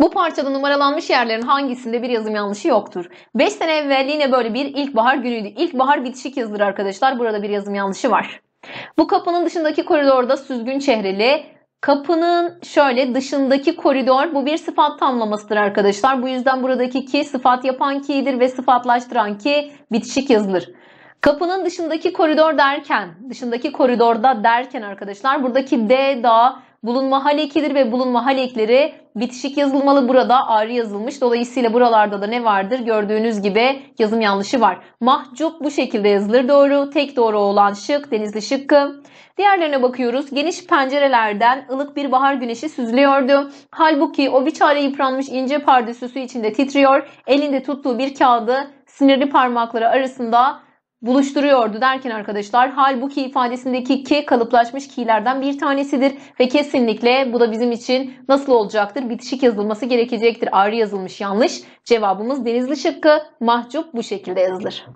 Bu parçada numaralanmış yerlerin hangisinde bir yazım yanlışı yoktur? 5 sene evvel yine böyle bir ilkbahar günüydü. İlkbahar bitişik yazılır arkadaşlar. Burada bir yazım yanlışı var. Bu kapının dışındaki koridorda süzgün çehreli, Kapının şöyle dışındaki koridor bu bir sıfat tamlamasıdır arkadaşlar. Bu yüzden buradaki ki sıfat yapan ki'dir ve sıfatlaştıran ki bitişik yazılır. Kapının dışındaki koridor derken, dışındaki koridorda derken arkadaşlar buradaki D, da, bulunma hal ekidir ve bulunma hal ekleri bitişik yazılmalı burada ayrı yazılmış. Dolayısıyla buralarda da ne vardır? Gördüğünüz gibi yazım yanlışı var. Mahcup bu şekilde yazılır doğru. Tek doğru olan şık denizli şıkkı. Diğerlerine bakıyoruz. Geniş pencerelerden ılık bir bahar güneşi süzülüyordu. Halbuki o bir çare yıpranmış ince pardesüsü içinde titriyor. Elinde tuttuğu bir kağıdı sinirli parmakları arasında buluşturuyordu derken arkadaşlar halbuki ifadesindeki ki kalıplaşmış ki'lerden bir tanesidir ve kesinlikle bu da bizim için nasıl olacaktır? Bitişik yazılması gerekecektir. Ayrı yazılmış yanlış. Cevabımız denizli şıkkı mahcup bu şekilde yazılır.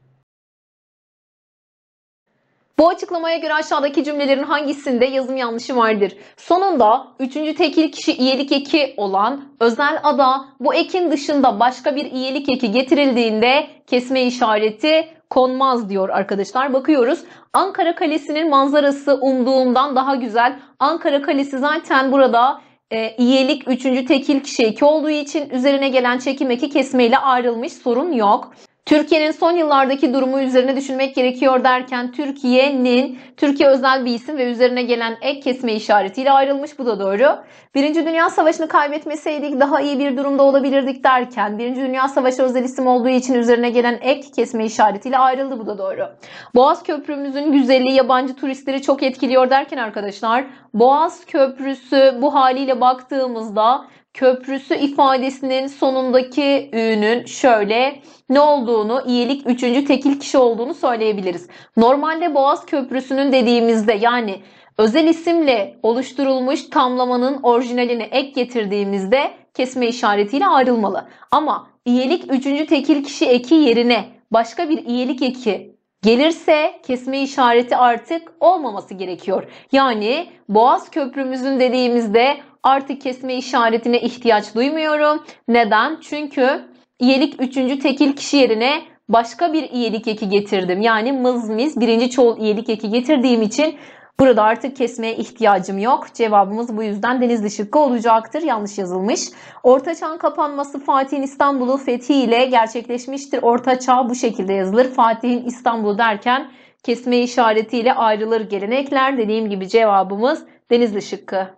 Bu açıklamaya göre aşağıdaki cümlelerin hangisinde yazım yanlışı vardır? Sonunda üçüncü tekil kişi iyelik eki olan özel ada bu ekin dışında başka bir iyelik eki getirildiğinde kesme işareti konmaz diyor arkadaşlar. Bakıyoruz Ankara Kalesi'nin manzarası umduğumdan daha güzel. Ankara Kalesi zaten burada e, iyilik 3. tekil kişi olduğu için üzerine gelen çekim eki kesmeyle ayrılmış sorun yok. Türkiye'nin son yıllardaki durumu üzerine düşünmek gerekiyor derken Türkiye'nin Türkiye özel bir isim ve üzerine gelen ek kesme işaretiyle ayrılmış bu da doğru. Birinci Dünya Savaşı'nı kaybetmeseydik daha iyi bir durumda olabilirdik derken Birinci Dünya Savaşı özel isim olduğu için üzerine gelen ek kesme işaretiyle ayrıldı bu da doğru. Boğaz Köprümüzün güzelliği yabancı turistleri çok etkiliyor derken arkadaşlar Boğaz Köprüsü bu haliyle baktığımızda köprüsü ifadesinin sonundaki ünün şöyle ne olduğunu, iyilik üçüncü tekil kişi olduğunu söyleyebiliriz. Normalde Boğaz Köprüsü'nün dediğimizde yani özel isimle oluşturulmuş tamlamanın orijinaline ek getirdiğimizde kesme işaretiyle ayrılmalı. Ama iyilik üçüncü tekil kişi eki yerine başka bir iyilik eki gelirse kesme işareti artık olmaması gerekiyor. Yani Boğaz Köprümüzün dediğimizde artık kesme işaretine ihtiyaç duymuyorum. Neden? Çünkü iyilik üçüncü tekil kişi yerine başka bir iyilik eki getirdim. Yani mızmiz birinci çoğul iyilik eki getirdiğim için burada artık kesmeye ihtiyacım yok. Cevabımız bu yüzden denizli şıkkı olacaktır. Yanlış yazılmış. Ortaçağ'ın kapanması Fatih'in İstanbul'u fethi ile gerçekleşmiştir. Ortaçağ bu şekilde yazılır. Fatih'in İstanbul'u derken kesme işaretiyle ayrılır gelenekler. Dediğim gibi cevabımız denizli şıkkı.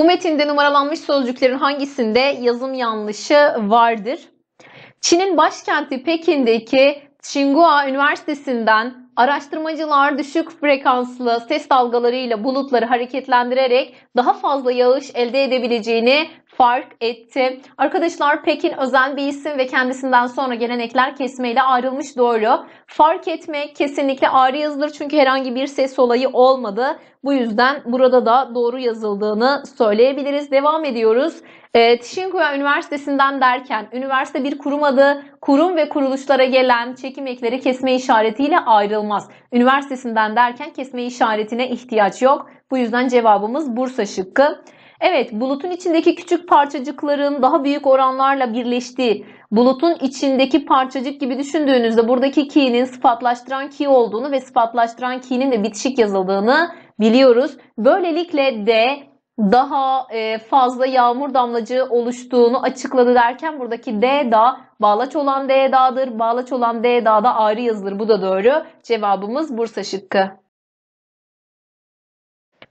Bu metinde numaralanmış sözcüklerin hangisinde yazım yanlışı vardır? Çin'in başkenti Pekin'deki Tsinghua Üniversitesi'nden araştırmacılar düşük frekanslı ses dalgalarıyla bulutları hareketlendirerek daha fazla yağış elde edebileceğini fark etti. Arkadaşlar Pekin özel bir isim ve kendisinden sonra gelenekler kesmeyle ayrılmış doğru. Fark etmek kesinlikle ağrı yazılır çünkü herhangi bir ses olayı olmadı. Bu yüzden burada da doğru yazıldığını söyleyebiliriz. Devam ediyoruz. E, ee, Tşinkuya Üniversitesi'nden derken üniversite bir kurum adı kurum ve kuruluşlara gelen çekim ekleri kesme işaretiyle ayrılmaz. Üniversitesinden derken kesme işaretine ihtiyaç yok. Bu yüzden cevabımız Bursa şıkkı. Evet bulutun içindeki küçük parçacıkların daha büyük oranlarla birleştiği, bulutun içindeki parçacık gibi düşündüğünüzde buradaki ki'nin sıfatlaştıran ki olduğunu ve sıfatlaştıran ki'nin de bitişik yazıldığını biliyoruz. Böylelikle de daha e, fazla yağmur damlacığı oluştuğunu açıkladı derken buradaki D da bağlaç olan D dağdır. Bağlaç olan D dağ da ayrı yazılır. Bu da doğru. Cevabımız Bursa şıkkı.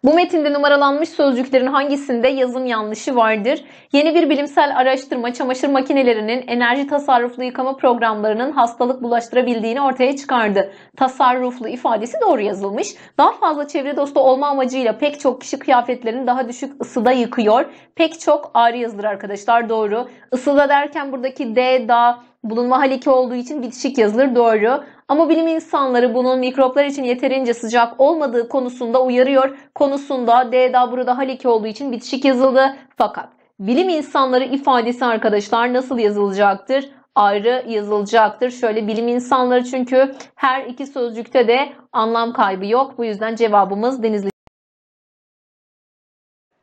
Bu metinde numaralanmış sözcüklerin hangisinde yazım yanlışı vardır? Yeni bir bilimsel araştırma çamaşır makinelerinin enerji tasarruflu yıkama programlarının hastalık bulaştırabildiğini ortaya çıkardı. Tasarruflu ifadesi doğru yazılmış. Daha fazla çevre dostu olma amacıyla pek çok kişi kıyafetlerini daha düşük ısıda yıkıyor. Pek çok ağrı yazılır arkadaşlar doğru. Isıda derken buradaki D, da, Bulunma haliki olduğu için bitişik yazılır doğru. Ama bilim insanları bunun mikroplar için yeterince sıcak olmadığı konusunda uyarıyor. Konusunda D'da burada haliki olduğu için bitişik yazıldı. Fakat bilim insanları ifadesi arkadaşlar nasıl yazılacaktır? ayrı yazılacaktır. Şöyle bilim insanları çünkü her iki sözcükte de anlam kaybı yok. Bu yüzden cevabımız denizli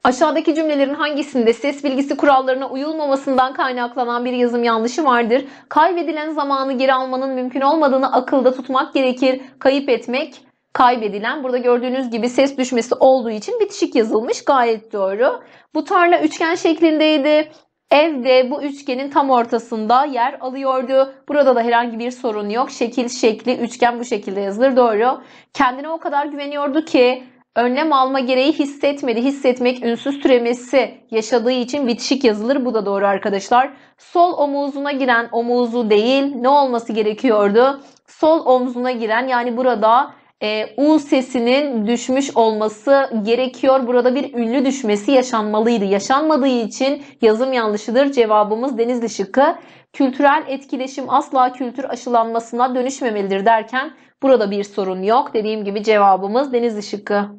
Aşağıdaki cümlelerin hangisinde ses bilgisi kurallarına uyulmamasından kaynaklanan bir yazım yanlışı vardır? Kaybedilen zamanı geri almanın mümkün olmadığını akılda tutmak gerekir. Kayıp etmek kaybedilen. Burada gördüğünüz gibi ses düşmesi olduğu için bitişik yazılmış. Gayet doğru. Bu tarla üçgen şeklindeydi. Evde bu üçgenin tam ortasında yer alıyordu. Burada da herhangi bir sorun yok. Şekil şekli üçgen bu şekilde yazılır. Doğru. Kendine o kadar güveniyordu ki önlem alma gereği hissetmedi. Hissetmek ünsüz türemesi yaşadığı için bitişik yazılır. Bu da doğru arkadaşlar. Sol omuzuna giren omuzu değil ne olması gerekiyordu? Sol omzuna giren yani burada e, U sesinin düşmüş olması gerekiyor. Burada bir ünlü düşmesi yaşanmalıydı. Yaşanmadığı için yazım yanlışıdır. Cevabımız Denizli şıkkı. Kültürel etkileşim asla kültür aşılanmasına dönüşmemelidir derken burada bir sorun yok. Dediğim gibi cevabımız Denizli şıkkı.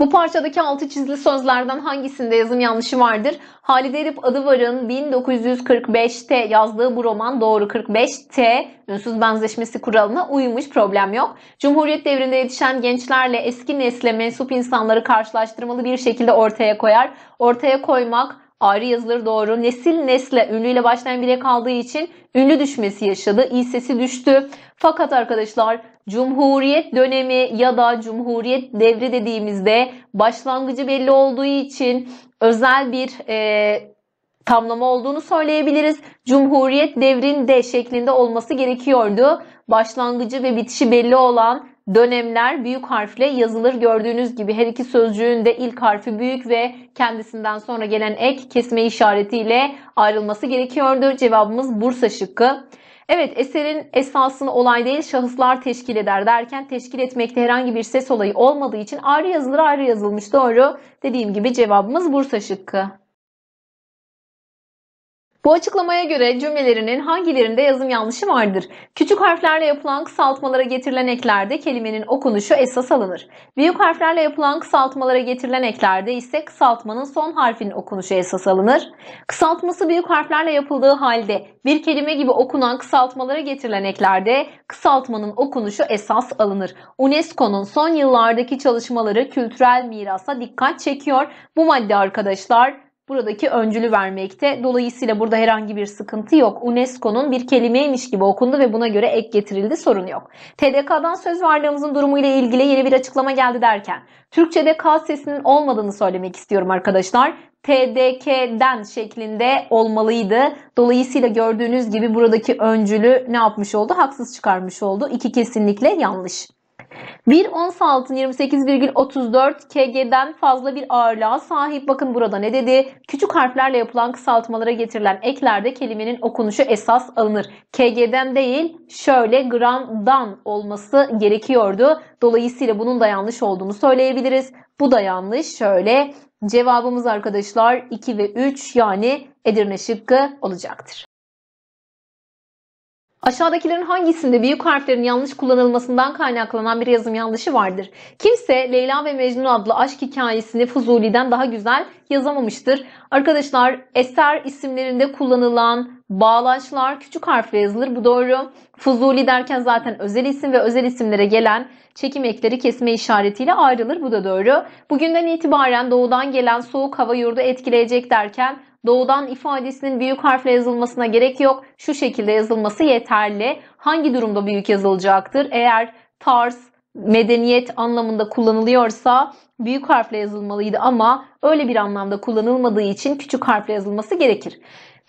Bu parçadaki altı çizili sözlerden hangisinde yazım yanlışı vardır? Halide Edip Adıvar'ın 1945'te yazdığı bu roman doğru 45T ünsüz benzeşmesi kuralına uymuş problem yok. Cumhuriyet devrinde yetişen gençlerle eski nesle mensup insanları karşılaştırmalı bir şekilde ortaya koyar. Ortaya koymak ayrı yazılır doğru. Nesil nesle ünlüyle başlayan bile kaldığı için ünlü düşmesi yaşadı. İyi sesi düştü. Fakat arkadaşlar Cumhuriyet dönemi ya da Cumhuriyet devri dediğimizde başlangıcı belli olduğu için özel bir e, tamlama olduğunu söyleyebiliriz. Cumhuriyet devrinde şeklinde olması gerekiyordu. Başlangıcı ve bitişi belli olan dönemler büyük harfle yazılır. Gördüğünüz gibi her iki sözcüğün de ilk harfi büyük ve kendisinden sonra gelen ek kesme işaretiyle ayrılması gerekiyordu. Cevabımız Bursa şıkkı. Evet eserin esasını olay değil şahıslar teşkil eder derken teşkil etmekte herhangi bir ses olayı olmadığı için ayrı yazılır ayrı yazılmış. Doğru dediğim gibi cevabımız Bursa şıkkı. Bu açıklamaya göre cümlelerinin hangilerinde yazım yanlışı vardır? Küçük harflerle yapılan kısaltmalara getirilen eklerde kelimenin okunuşu esas alınır. Büyük harflerle yapılan kısaltmalara getirilen eklerde ise kısaltmanın son harfinin okunuşu esas alınır. Kısaltması büyük harflerle yapıldığı halde bir kelime gibi okunan kısaltmalara getirilen eklerde kısaltmanın okunuşu esas alınır. UNESCO'nun son yıllardaki çalışmaları kültürel mirasa dikkat çekiyor. Bu madde arkadaşlar buradaki öncülü vermekte. Dolayısıyla burada herhangi bir sıkıntı yok. UNESCO'nun bir kelimeymiş gibi okundu ve buna göre ek getirildi sorun yok. TDK'dan söz varlığımızın durumu ile ilgili yeni bir açıklama geldi derken Türkçe'de K sesinin olmadığını söylemek istiyorum arkadaşlar. TDK'den şeklinde olmalıydı. Dolayısıyla gördüğünüz gibi buradaki öncülü ne yapmış oldu? Haksız çıkarmış oldu. İki kesinlikle yanlış. 1 ons altın 28,34 kg'den fazla bir ağırlığa sahip. Bakın burada ne dedi? Küçük harflerle yapılan kısaltmalara getirilen eklerde kelimenin okunuşu esas alınır. Kg'den değil şöyle gramdan olması gerekiyordu. Dolayısıyla bunun da yanlış olduğunu söyleyebiliriz. Bu da yanlış. Şöyle cevabımız arkadaşlar 2 ve 3 yani Edirne şıkkı olacaktır. Aşağıdakilerin hangisinde büyük harflerin yanlış kullanılmasından kaynaklanan bir yazım yanlışı vardır? Kimse Leyla ve Mecnun adlı aşk hikayesini Fuzuli'den daha güzel yazamamıştır. Arkadaşlar eser isimlerinde kullanılan bağlaçlar küçük harfle yazılır. Bu doğru. Fuzuli derken zaten özel isim ve özel isimlere gelen çekim ekleri kesme işaretiyle ayrılır. Bu da doğru. Bugünden itibaren doğudan gelen soğuk hava yurdu etkileyecek derken doğudan ifadesinin büyük harfle yazılmasına gerek yok. Şu şekilde yazılması yeterli. Hangi durumda büyük yazılacaktır? Eğer tarz, medeniyet anlamında kullanılıyorsa büyük harfle yazılmalıydı ama öyle bir anlamda kullanılmadığı için küçük harfle yazılması gerekir.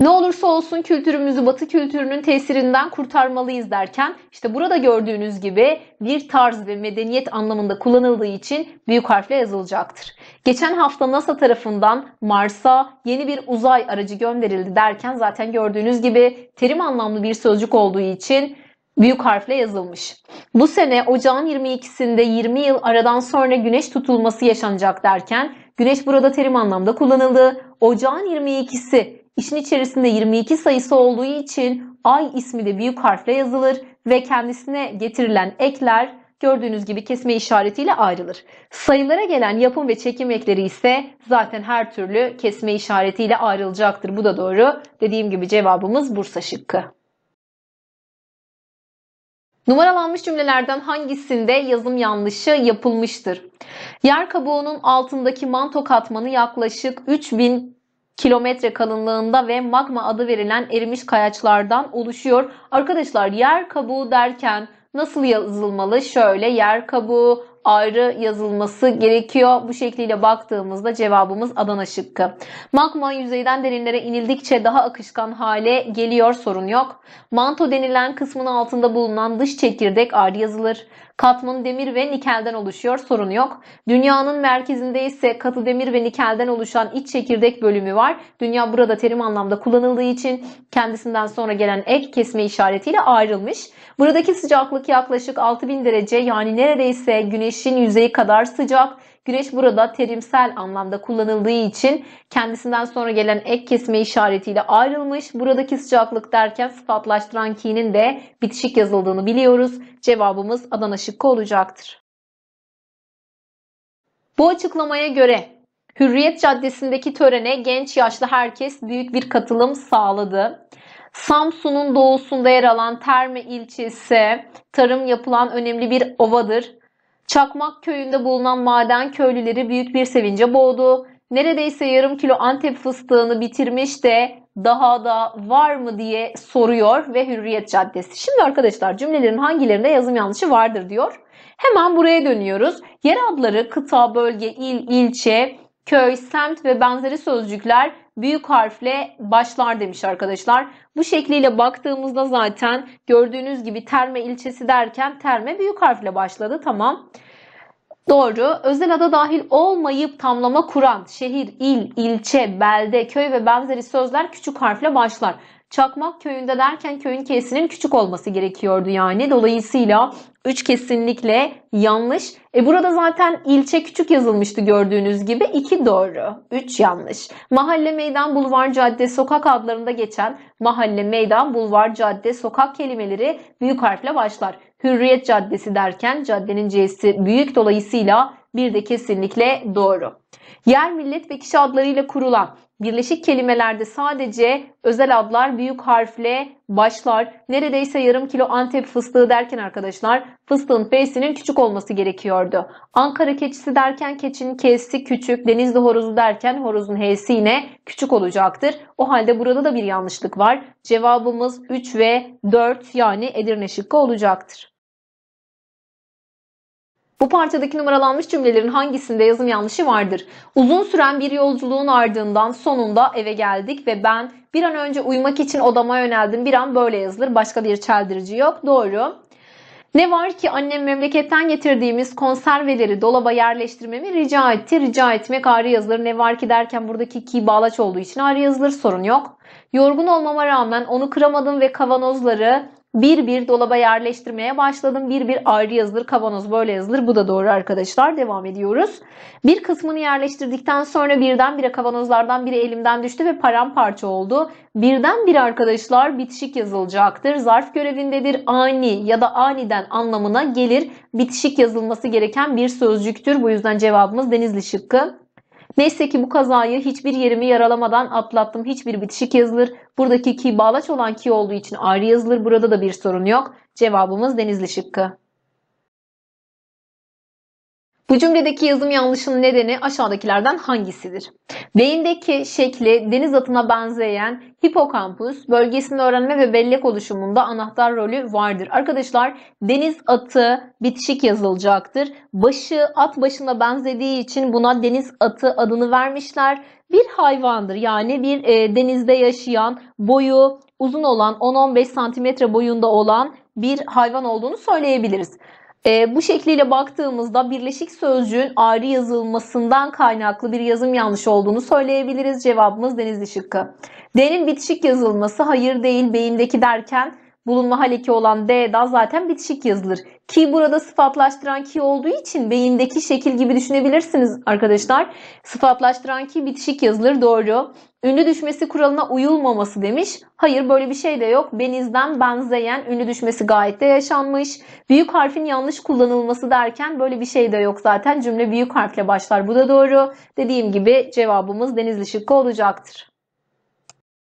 Ne olursa olsun kültürümüzü batı kültürünün tesirinden kurtarmalıyız derken işte burada gördüğünüz gibi bir tarz ve medeniyet anlamında kullanıldığı için büyük harfle yazılacaktır. Geçen hafta NASA tarafından Mars'a yeni bir uzay aracı gönderildi derken zaten gördüğünüz gibi terim anlamlı bir sözcük olduğu için büyük harfle yazılmış. Bu sene ocağın 22'sinde 20 yıl aradan sonra güneş tutulması yaşanacak derken güneş burada terim anlamda kullanıldı. Ocağın 22'si İşin içerisinde 22 sayısı olduğu için ay ismi de büyük harfle yazılır ve kendisine getirilen ekler gördüğünüz gibi kesme işaretiyle ayrılır. Sayılara gelen yapım ve çekim ekleri ise zaten her türlü kesme işaretiyle ayrılacaktır. Bu da doğru. Dediğim gibi cevabımız Bursa şıkkı. Numaralanmış cümlelerden hangisinde yazım yanlışı yapılmıştır? Yer kabuğunun altındaki manto katmanı yaklaşık 3000 kilometre kalınlığında ve magma adı verilen erimiş kayaçlardan oluşuyor. Arkadaşlar yer kabuğu derken nasıl yazılmalı? Şöyle yer kabuğu ayrı yazılması gerekiyor. Bu şekliyle baktığımızda cevabımız Adana şıkkı. Magma yüzeyden derinlere inildikçe daha akışkan hale geliyor sorun yok. Manto denilen kısmın altında bulunan dış çekirdek ayrı yazılır. Katman demir ve nikelden oluşuyor. Sorun yok. Dünyanın merkezinde ise katı demir ve nikelden oluşan iç çekirdek bölümü var. Dünya burada terim anlamda kullanıldığı için kendisinden sonra gelen ek kesme işaretiyle ayrılmış. Buradaki sıcaklık yaklaşık 6000 derece yani neredeyse güneşin yüzeyi kadar sıcak. Güneş burada terimsel anlamda kullanıldığı için kendisinden sonra gelen ek kesme işaretiyle ayrılmış. Buradaki sıcaklık derken sıfatlaştıran ki'nin de bitişik yazıldığını biliyoruz. Cevabımız Adana şıkkı olacaktır. Bu açıklamaya göre Hürriyet Caddesi'ndeki törene genç yaşlı herkes büyük bir katılım sağladı. Samsun'un doğusunda yer alan Terme ilçesi tarım yapılan önemli bir ovadır. Çakmak köyünde bulunan maden köylüleri büyük bir sevince boğdu. Neredeyse yarım kilo Antep fıstığını bitirmiş de daha da var mı diye soruyor ve Hürriyet Caddesi. Şimdi arkadaşlar cümlelerin hangilerinde yazım yanlışı vardır diyor. Hemen buraya dönüyoruz. Yer adları kıta, bölge, il, ilçe, köy, semt ve benzeri sözcükler büyük harfle başlar demiş arkadaşlar. Bu şekliyle baktığımızda zaten gördüğünüz gibi Terme ilçesi derken Terme büyük harfle başladı. Tamam. Doğru. Özel ada dahil olmayıp tamlama kuran şehir, il, ilçe, belde, köy ve benzeri sözler küçük harfle başlar. Çakmak köyünde derken köyün kesinin küçük olması gerekiyordu yani. Dolayısıyla 3 kesinlikle yanlış. E burada zaten ilçe küçük yazılmıştı gördüğünüz gibi. 2 doğru, 3 yanlış. Mahalle, meydan, bulvar, cadde, sokak adlarında geçen mahalle, meydan, bulvar, cadde, sokak kelimeleri büyük harfle başlar. Hürriyet Caddesi derken caddenin C'si büyük dolayısıyla bir de kesinlikle doğru. Yer millet ve kişi adlarıyla kurulan birleşik kelimelerde sadece özel adlar büyük harfle başlar. Neredeyse yarım kilo Antep fıstığı derken arkadaşlar fıstığın P'sinin küçük olması gerekiyordu. Ankara keçisi derken keçinin K'si küçük, Denizli horozu derken horozun H'si yine küçük olacaktır. O halde burada da bir yanlışlık var. Cevabımız 3 ve 4 yani Edirne şıkkı olacaktır. Bu parçadaki numaralanmış cümlelerin hangisinde yazım yanlışı vardır? Uzun süren bir yolculuğun ardından sonunda eve geldik ve ben bir an önce uyumak için odama yöneldim. Bir an böyle yazılır. Başka bir çeldirici yok. Doğru. Ne var ki annem memleketten getirdiğimiz konserveleri dolaba yerleştirmemi rica etti. Rica etmek ayrı yazılır. Ne var ki derken buradaki ki bağlaç olduğu için ayrı yazılır. Sorun yok. Yorgun olmama rağmen onu kıramadım ve kavanozları bir bir dolaba yerleştirmeye başladım. Bir bir ayrı yazılır, kavanoz böyle yazılır. Bu da doğru arkadaşlar. Devam ediyoruz. Bir kısmını yerleştirdikten sonra birdenbire kavanozlardan biri elimden düştü ve paramparça oldu. Birdenbire arkadaşlar bitişik yazılacaktır. Zarf görevindedir. Ani ya da aniden anlamına gelir. Bitişik yazılması gereken bir sözcüktür. Bu yüzden cevabımız denizli şıkkı. Neyse ki bu kazayı hiçbir yerimi yaralamadan atlattım. Hiçbir bitişik yazılır. Buradaki ki bağlaç olan ki olduğu için ayrı yazılır. Burada da bir sorun yok. Cevabımız denizli şıkkı. Bu cümledeki yazım yanlışının nedeni aşağıdakilerden hangisidir? Beyindeki şekli deniz atına benzeyen hipokampus bölgesini öğrenme ve bellek oluşumunda anahtar rolü vardır. Arkadaşlar deniz atı bitişik yazılacaktır. Başı at başına benzediği için buna deniz atı adını vermişler. Bir hayvandır yani bir e, denizde yaşayan boyu uzun olan 10-15 santimetre boyunda olan bir hayvan olduğunu söyleyebiliriz. E, bu şekliyle baktığımızda birleşik sözcüğün ayrı yazılmasından kaynaklı bir yazım yanlış olduğunu söyleyebiliriz. Cevabımız Denizli şıkkı. D'nin bitişik yazılması hayır değil beyindeki derken bulunma haleki olan D da zaten bitişik yazılır. Ki burada sıfatlaştıran ki olduğu için beyindeki şekil gibi düşünebilirsiniz arkadaşlar. Sıfatlaştıran ki bitişik yazılır doğru. Ünlü düşmesi kuralına uyulmaması demiş. Hayır böyle bir şey de yok. Benizden benzeyen ünlü düşmesi gayet de yaşanmış. Büyük harfin yanlış kullanılması derken böyle bir şey de yok zaten. Cümle büyük harfle başlar. Bu da doğru. Dediğim gibi cevabımız denizli şıkkı olacaktır.